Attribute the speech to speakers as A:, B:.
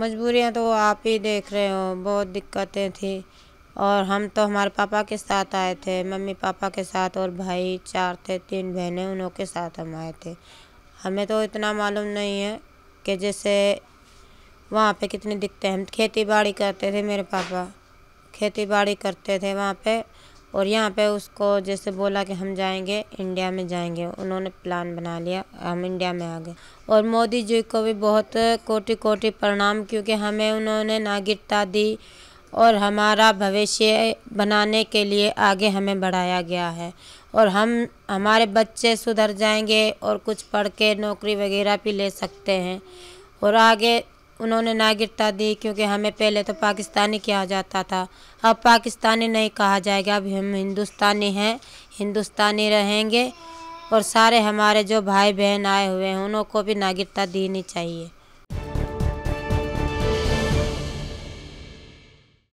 A: मजबूरियाँ तो आप ही देख रहे हो बहुत दिक्कतें थी और हम तो हमारे पापा के साथ आए थे मम्मी पापा के साथ और भाई चार थे तीन बहनें उनों के साथ हम आए थे हमें तो इतना मालूम नहीं है कि जैसे वहाँ पे कितनी दिक्कतें हम खेती बाड़ी करते थे मेरे पापा खेती बाड़ी करते थे वहाँ पे और यहाँ पे उसको जैसे बोला कि हम जाएंगे इंडिया में जाएंगे उन्होंने प्लान बना लिया हम इंडिया में आ गए और मोदी जी को भी बहुत कोटि कोटि प्रणाम क्योंकि हमें उन्होंने नागरिकता दी और हमारा भविष्य बनाने के लिए आगे हमें बढ़ाया गया है और हम हमारे बच्चे सुधर जाएंगे और कुछ पढ़ के नौकरी वगैरह भी ले सकते हैं और आगे उन्होंने नागरिकता दी क्योंकि हमें पहले तो पाकिस्तानी कहा जाता था अब पाकिस्तानी नहीं कहा जाएगा अब हम हिंदुस्तानी हैं हिंदुस्तानी रहेंगे और सारे हमारे जो भाई बहन आए हुए हैं उनको भी नागरिकता देनी चाहिए